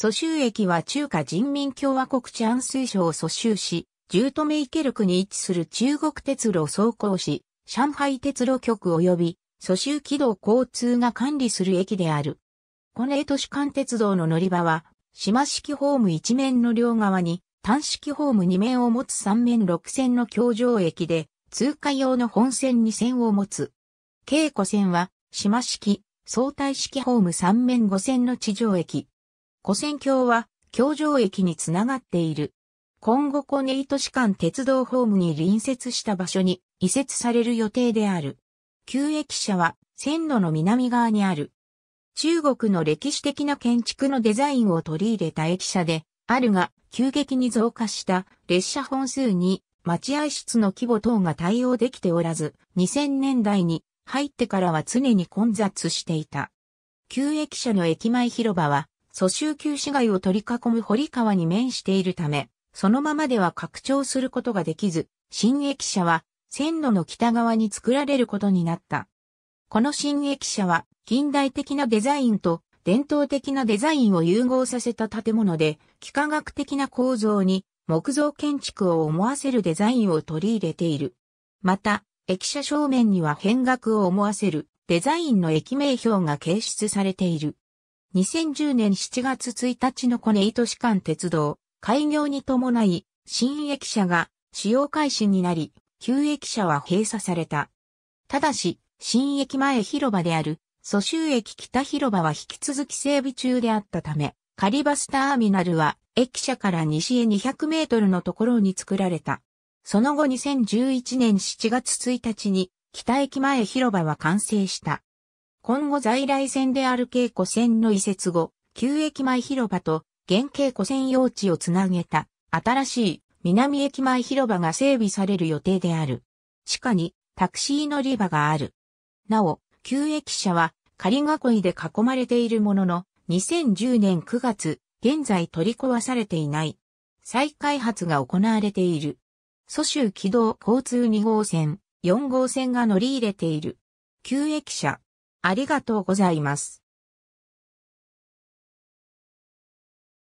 蘇州駅は中華人民共和国治安水省蘇州市、住都名イケに位置する中国鉄路総行市、上海鉄路局及び蘇州軌道交通が管理する駅である。の江都市間鉄道の乗り場は、島式ホーム一面の両側に、単式ホーム2面を持つ3面6線の橋上駅で、通過用の本線2線を持つ。京湖線は、島式、相対式ホーム3面5線の地上駅。古線橋は、京城駅につながっている。今後コネイ都市間鉄道ホームに隣接した場所に移設される予定である。旧駅舎は線路の南側にある。中国の歴史的な建築のデザインを取り入れた駅舎で、あるが急激に増加した列車本数に待合室の規模等が対応できておらず、2000年代に入ってからは常に混雑していた。旧駅舎の駅前広場は蘇州旧市街を取り囲む堀川に面しているため、そのままでは拡張することができず、新駅舎は線路の北側に作られることになった。この新駅舎は近代的なデザインと伝統的なデザインを融合させた建物で、幾何学的な構造に木造建築を思わせるデザインを取り入れている。また、駅舎正面には変額を思わせるデザインの駅名標が掲出されている。2010年7月1日のコネイト市間鉄道、開業に伴い、新駅舎が使用開始になり、旧駅舎は閉鎖された。ただし、新駅前広場である、蘇州駅北広場は引き続き整備中であったため、仮バスターミナルは、駅舎から西へ200メートルのところに作られた。その後2011年7月1日に、北駅前広場は完成した。今後在来線である稽古線の移設後、旧駅前広場と現稽古線用地をつなげた新しい南駅前広場が整備される予定である。地下にタクシー乗り場がある。なお、旧駅舎は仮囲いで囲まれているものの、2010年9月、現在取り壊されていない。再開発が行われている。蘇州軌道交通2号線、4号線が乗り入れている。旧駅舎、ありがとうございます。